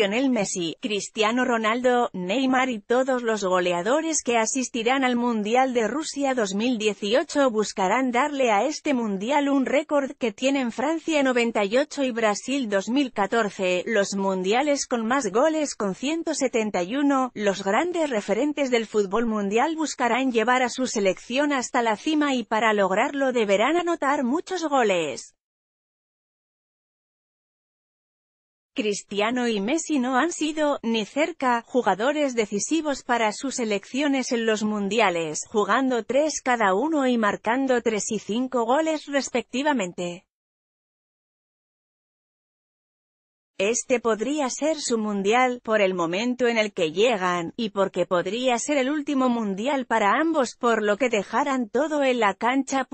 Lionel Messi, Cristiano Ronaldo, Neymar y todos los goleadores que asistirán al Mundial de Rusia 2018 buscarán darle a este Mundial un récord que tienen Francia 98 y Brasil 2014, los mundiales con más goles con 171, los grandes referentes del fútbol mundial buscarán llevar a su selección hasta la cima y para lograrlo deberán anotar muchos goles. Cristiano y Messi no han sido, ni cerca, jugadores decisivos para sus elecciones en los mundiales, jugando tres cada uno y marcando tres y cinco goles respectivamente. Este podría ser su mundial, por el momento en el que llegan, y porque podría ser el último mundial para ambos, por lo que dejarán todo en la cancha.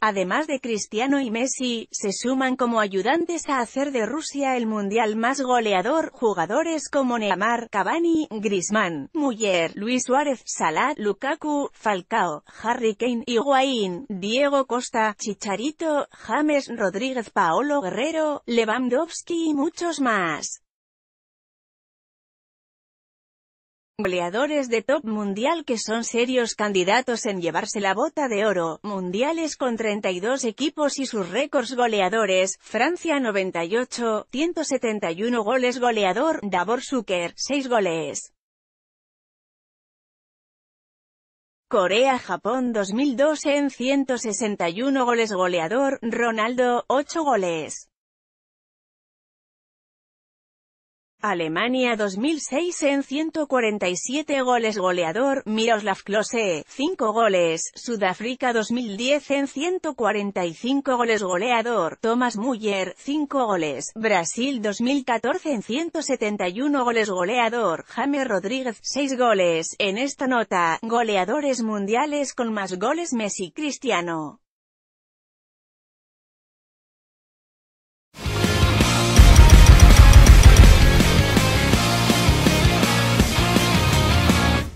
además de Cristiano y Messi, se suman como ayudantes a hacer de Rusia el mundial más goleador, jugadores como Neymar, Cavani, Griezmann, Muller, Luis Suárez, Salah, Lukaku, Falcao, Harry Kane, Higuaín, Diego Costa, Chicharito, James Rodríguez, Paolo Guerrero, Lewandowski y muchos muchos más. Goleadores de top mundial que son serios candidatos en llevarse la bota de oro, mundiales con 32 equipos y sus récords goleadores, Francia 98, 171 goles goleador, Davor Zucker, 6 goles. Corea-Japón 2002 en 161 goles goleador, Ronaldo, 8 goles. Alemania 2006 en 147 goles goleador, Miroslav Klose, 5 goles, Sudáfrica 2010 en 145 goles goleador, Thomas Müller, 5 goles, Brasil 2014 en 171 goles goleador, Jaime Rodríguez, 6 goles, en esta nota, goleadores mundiales con más goles Messi Cristiano.